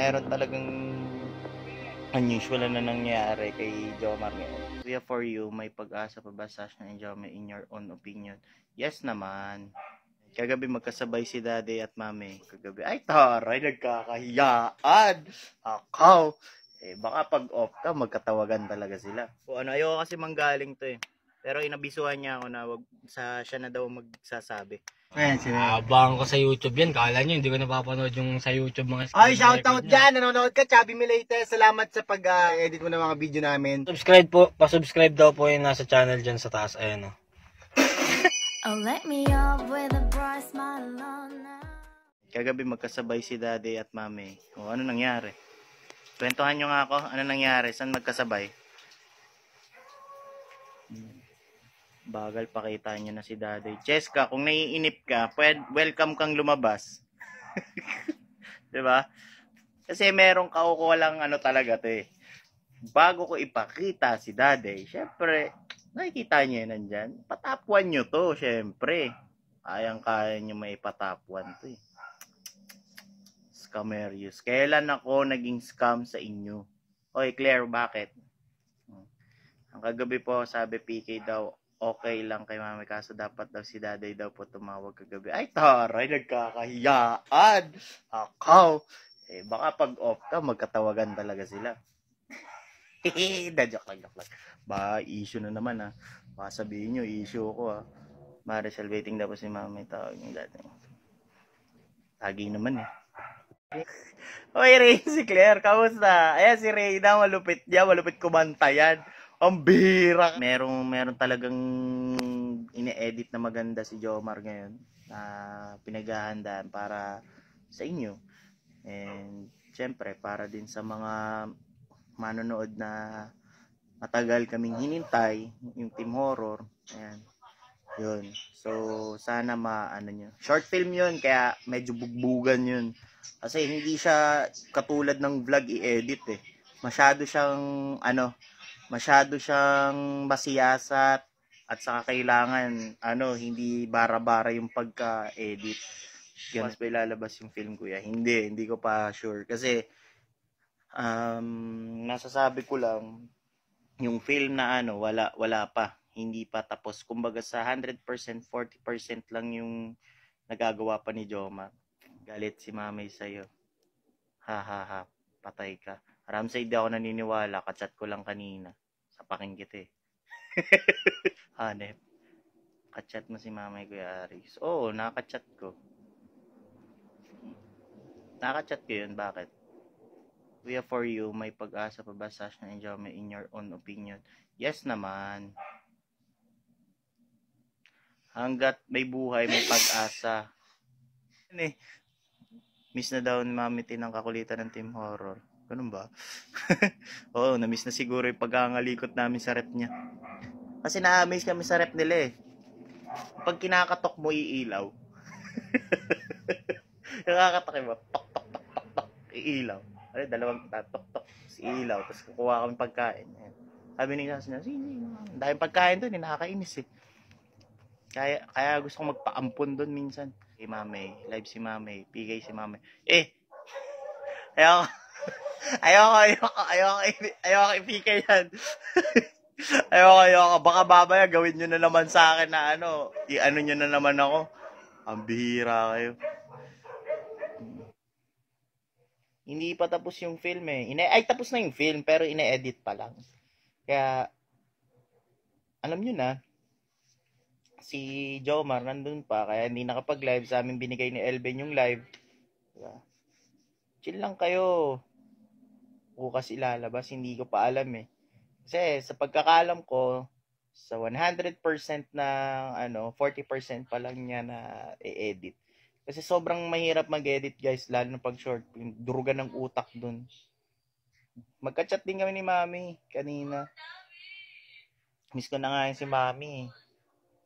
meron talagang unusual na nangyari kay Jomar ngayon. Kuya, for you, may pag-asa pa ba Sash na Jomar in your own opinion? Yes naman. Kagabi magkasabay si daddy at mami. Kagabi, ay taray, nagkakahiyaan. Akaw. Eh, baka pag off ka, magkatawagan talaga sila. O ano, ayoko kasi manggaling to eh. Pero inabisuhan niya ako na wag sa siya na daw magsasabi. Ayan, sila. Abangan ko sa YouTube yan. Kala nyo, hindi ko napapanood yung sa YouTube mga Ay, shout out dyan. Nanonood ka, Chubby Milate. Salamat sa pag-edit ah, uh, mo ng mga video namin. Subscribe po. Pasubscribe daw po yung nasa channel dyan sa taas. Ayan oh. Oh, let me up with a bright my on now. Kagabi magkasabay si daddy at mami. O, ano nangyari? Kwentuhan nyo nga ako, ano nangyari? Saan magkasabay? Hmm. Bagal pakita nyo na si Daddy. Cheska, kung naiinip ka, pwed, welcome kang lumabas. 'Di ba? Kasi merong kaukuha lang ano talaga 'to eh. Bago ko ipakita si Daddy, syempre, nakikita niyo 'yan nandiyan. Patapuan niyo 'to, syempre. Ayang kaya niyo may patapuan 'to eh. Scammerius. Kailan ako naging scam sa inyo? Oy, Claire, bakit? Ang kagabi po, sabi PK daw, okay lang kay mami kaso dapat daw si daday daw po tumawag kagabi. Ay taray, nagkakahiyaan! Akaw! Eh, baka pag off ka, magkatawagan talaga sila. da joke lang, joke lang. Ba, issue na naman ha. Ah. Baka sabihin nyo, issue ko ha. Ah. Maricel waiting daw po si mami tawag yung dating. Lagi naman eh. Oy, Ray, si Claire, kamusta? Ayan si Ray na, malupit niya, malupit kumanta yan. Ang bihira. Merong, meron talagang ine-edit na maganda si Jomar ngayon na pinaghahandaan para sa inyo. And syempre para din sa mga manonood na matagal kaming hinintay yung team horror. Ayan. Yun. So, sana maano nyo. Short film yun, kaya medyo bugbugan yun. Kasi hindi siya katulad ng vlog i-edit eh. Masyado siyang, ano, masyado siyang masiyasat at saka kailangan ano hindi bara-bara yung pagka-edit. Ganun ba ilalabas yung film kuya? Hindi, hindi ko pa sure kasi um nasasabi ko lang yung film na ano wala wala pa, hindi pa tapos. Kumbaga sa 100%, 40% lang yung nagagawa pa ni Joma. Galit si Mamay sa'yo. Ha ha ha, patay ka. Aram sa hindi ako naniniwala. Kachat ko lang kanina. Sa paking kita eh. Hanep. Kachat mo si Mamay Kuya Aris. Oo, nakachat ko. Nakachat ko yun. Bakit? We are for you, may pag-asa pa ba sa enjoyment in your own opinion? Yes naman. Hanggat may buhay, may pag-asa. Ano Miss na daw ni Mami ng kakulitan ng Team Horror. Ganun ba? Oo, oh, namiss na siguro yung pagkangalikot namin sa rep niya. Kasi na-amaze kami sa rep nila eh. Pag kinakatok mo, iilaw. Nakakatok ba? Tok, tok, tok, tok, tok. Iilaw. Ano, dalawang tok, tok. Si ilaw. Tapos kukuha kami pagkain. Ayan. Sabi ni Sas niya, sige, dahil pagkain doon, eh, nakakainis eh. Kaya, kaya gusto kong magpaampon doon minsan. Si Mamay, live si Mamay, pigay si Mamay. Eh! Ayaw ayoko, ayoko, ayoko, ayoko ipika yan. ayoko, ayoko. Baka babaya gawin nyo na naman sa akin na ano, i-ano nyo na naman ako. Ang bihira kayo. Hindi pa tapos yung film eh. Ina Ay, tapos na yung film, pero ina-edit pa lang. Kaya, alam nyo na, si Jomar nandun pa, kaya hindi nakapag-live. Sa amin binigay ni Elben yung live. Diba? Chill lang kayo bukas ilalabas, hindi ko pa alam eh. Kasi sa pagkakalam ko, sa 100% na ano, 40% pa lang niya na i-edit. Kasi sobrang mahirap mag-edit guys, lalo na pag short film. Durugan ng utak dun. Magka-chat din kami ni Mami kanina. Miss ko na nga yun si Mami.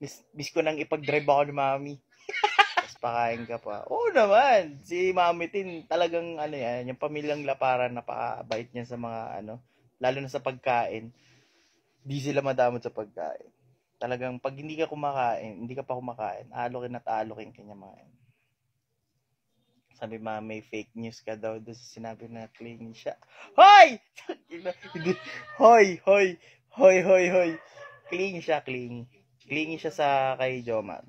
Miss, miss ko nang ipag-drive ako ni Mami pakain ka pa. Oo naman, si Mami Tin talagang ano yan, yung pamilyang laparan na napakabait niya sa mga ano, lalo na sa pagkain. Di sila madamot sa pagkain. Talagang pag hindi ka kumakain, hindi ka pa kumakain, alokin at alokin kanya mga yan. Sabi ma, may fake news ka daw doon sa sinabi na clean siya. Hoy! hoy, hoy, hoy, hoy, hoy. Clean siya, clean. Clingy siya sa kay Joman.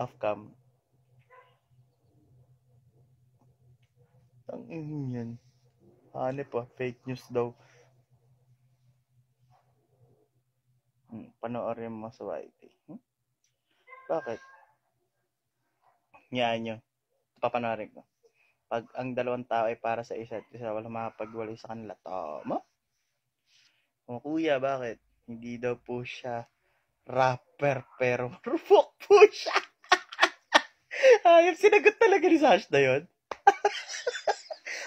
Afcam. Ang ingin yan. Hanip pa, ah, fake news daw. Hmm, panoorin mo sa YT. Hmm? Bakit? Yan yun. Papanoorin ko. Pag ang dalawang tao ay para sa isa't isa, walang makapagwalay sa kanila. Tama? O kuya, bakit? Hindi daw po siya rapper pero rupok po siya. Hayop, sinagot talaga ni Sash na yun.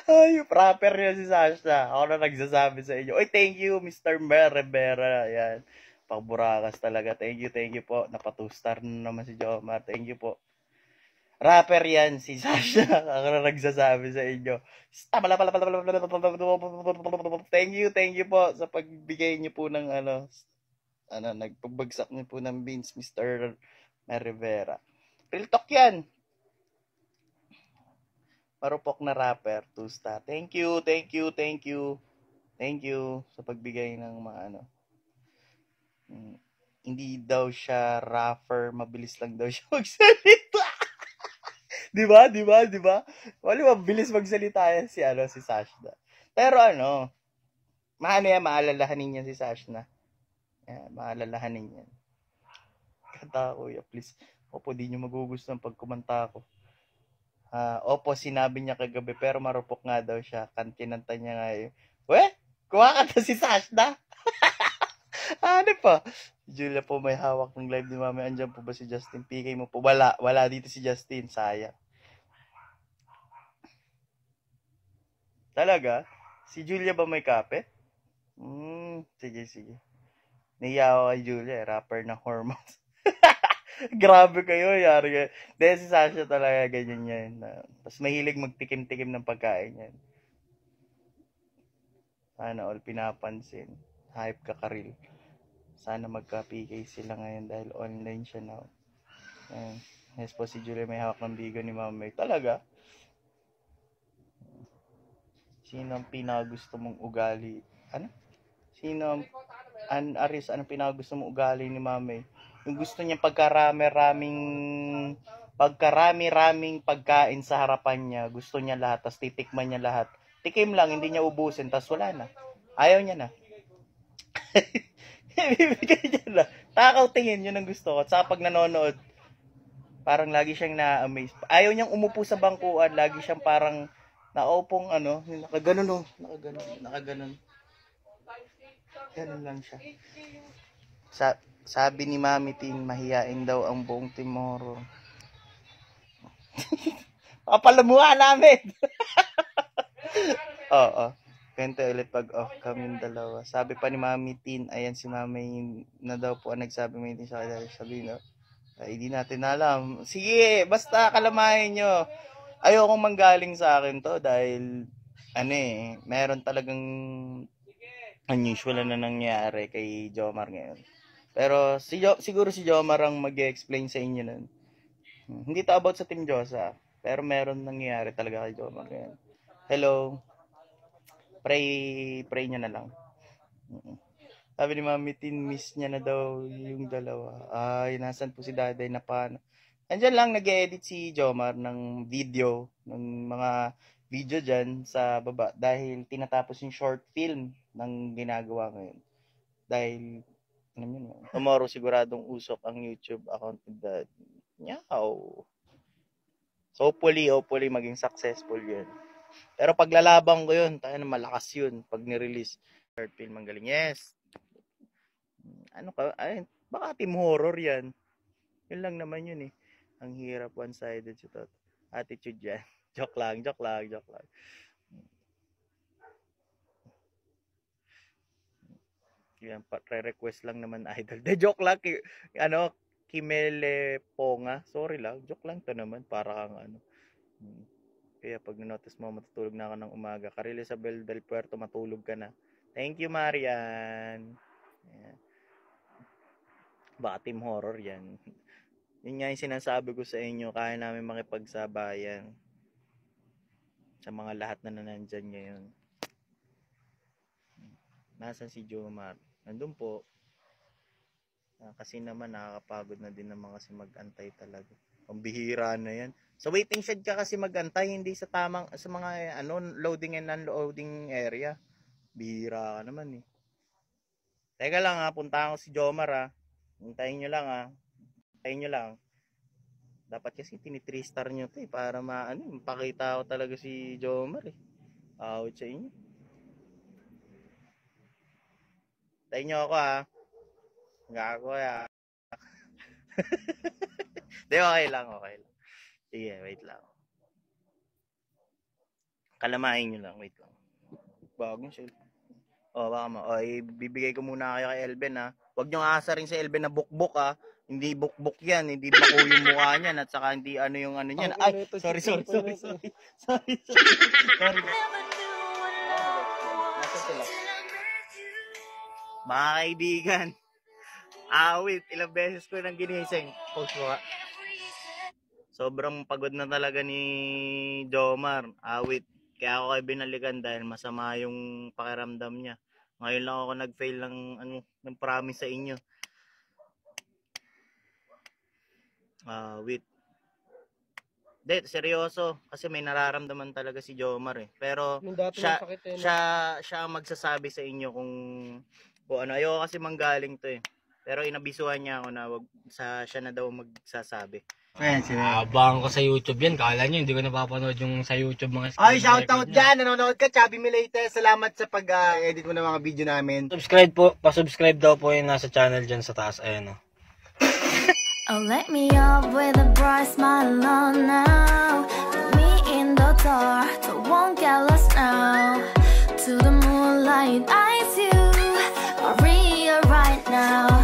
Ay, proper yun si Sasha. Ako na nagsasabi sa inyo. Oy, thank you, Mr. Mer Rivera. Ayan. Pagburakas talaga. Thank you, thank you po. napa star na naman si Jomar. Thank you po. Rapper yan, si Sasha. Ako na nagsasabi sa inyo. Thank you, thank you po sa pagbigay niyo po ng ano, ano, nagpagbagsak niyo po ng beans, Mr. Mer Rivera. Real talk yan marupok na rapper, Tusta. Thank you, thank you, thank you. Thank you sa pagbigay ng mga ano. Hmm. Hindi daw siya rapper, mabilis lang daw siya magsalita. di ba? Di ba? Di ba? Wali mabilis magsalita yan si ano si Sashna. Pero ano, maano yan, maalalahanin niya si Sashna. Yan, maalalahanin niya. Kata, yeah, please. Opo, di niyo magugustuhan pag kumanta ako uh, opo, sinabi niya kagabi, pero marupok nga daw siya. Kantinanta niya nga yun. Weh, kumakanta si Sash Sashda. ano po? Julia po, may hawak ng live ni Mami. Andiyan po ba si Justin? PK mo po. Wala, wala dito si Justin. Sayang. Talaga? Si Julia ba may kape? Hmm, sige, sige. Niyawa kay Julia, eh. rapper na hormones. Grabe kayo, yari kayo. Dahil si Sasha talaga, ganyan yan. Uh, Tapos mahilig magtikim-tikim ng pagkain yan. Sana all pinapansin. Hype ka karil. Sana magka-PK sila ngayon dahil online siya now. Ayan. Yes po si Julie may hawak ng bigo ni Mama May. Talaga? Sino ang pinagusto mong ugali? Ano? Sino ang an, Aris, anong pinagusto mong ugali ni Mama May? Yung gusto niya pagkarami-raming pagkarami-raming pagkain sa harapan niya, gusto niya lahat, tapos titikman niya lahat. Tikim lang, hindi niya ubusin, tapos wala na. Ayaw niya na. Ibibigay niya na. Takaw tingin, yun ang gusto ko. Sa pag nanonood, parang lagi siyang na-amaze. Ayaw niyang umupo sa bangkuan, lagi siyang parang naopong ano, nakaganon oh, nakaganon, nakaganon. Ganon lang siya. Sa sabi ni Mami Tin, mahiyain daw ang buong Timoro. Papalamuha namin! Oo. oh, oh. Kwento ulit pag off kami dalawa. Sabi pa ni Mami Tin, ayan si Mami na daw po ang nagsabi Mami Tin sa kanya. Sabi na, ay, hindi natin alam. Sige, basta kalamahin nyo. Ayokong manggaling sa akin to dahil ano eh, meron talagang unusual na nangyari kay Jomar ngayon. Pero si jo, siguro si Jomar ang mag-explain sa inyo nun. Hindi to about sa Team Josa, pero meron nangyayari talaga kay Jomar ngayon. Hello. Pray, pray niya na lang. Sabi ni Mami Tin, miss niya na daw yung dalawa. Ay, nasan po si Daday na paano? Andiyan lang nag-edit si Jomar ng video, ng mga video dyan sa baba dahil tinatapos yung short film ng ginagawa ngayon. Dahil alam niyo naman. Tomorrow siguradong usok ang YouTube account ni Dad. Nyaw. So hopefully, hopefully maging successful yun. Pero paglalaban ko yun, tayo na malakas yun pag ni-release. Third film ang galing. Yes. Ano ka? Ay, baka team horror yan. Yun lang naman yun eh. Ang hirap one-sided si Tot. Attitude yan. Joke lang, joke lang, joke lang. Yan, pre-request lang naman idol. De joke lang, ano, Kimele Ponga. Sorry lang, joke lang to naman para kang ano. Hmm. Kaya pag notice mo, matutulog na ako ng umaga. Karil Isabel del Puerto, matulog ka na. Thank you, Marian. Yeah. Baka team horror yan. Yun nga yung sinasabi ko sa inyo, kaya namin makipagsabayan sa mga lahat na nanandyan ngayon. Hmm. Nasaan si Jomar? nandun po uh, kasi naman nakakapagod na din naman kasi magantay talaga pambihira na yan sa waiting shed ka kasi magantay hindi sa tamang sa mga ano loading and unloading area bihira ka naman eh teka lang ha ah, puntahan ko si Jomar ha ah. puntahin nyo lang ha hintayin nyo lang dapat kasi tini star nyo to eh para maano eh, pakita ko talaga si Jomar eh out sa inyo Tayo nyo ako ha. Ah. Gago ya. Ah. Di, okay lang, okay lang. Sige, wait lang. Kalamain nyo lang, wait lang. Bagong sila. O, oh, baka mo. O, oh, ibibigay ko muna kayo kay Elben ha. Ah. Huwag nyo asa rin sa Elben na bukbok ha. Hindi bukbok yan, hindi bako yung mukha niyan at saka hindi ano yung ano niyan. Ay, eh. sorry, sorry, sorry, sorry. Sorry, sorry. sorry. Mga kaibigan, awit, ilang beses ko nang ginising. Post mo ka. Sobrang pagod na talaga ni Jomar, awit. Kaya ako kayo binalikan dahil masama yung pakiramdam niya. Ngayon lang ako nag-fail ng, ano, ng promise sa inyo. Awit. Hindi, seryoso. Kasi may nararamdaman talaga si Jomar eh. Pero siya, eh, siya, siya ang magsasabi sa inyo kung po. Ano, ayo kasi manggaling to eh. Pero inabisuhan niya ako na wag sa siya na daw magsasabi. Friends, uh, Abang ko sa YouTube yan. Kala nyo, hindi ko napapanood yung sa YouTube mga Ay, shout out dyan. Nanonood ka, Chubby Milate. Salamat sa pag-edit uh, mo ng mga video namin. Subscribe po. Pasubscribe daw po yung nasa channel dyan sa taas. Ayan o. Oh. oh, let me up with a bright smile on now. Put me in the dark, so won't get lost now. To the moonlight, I now.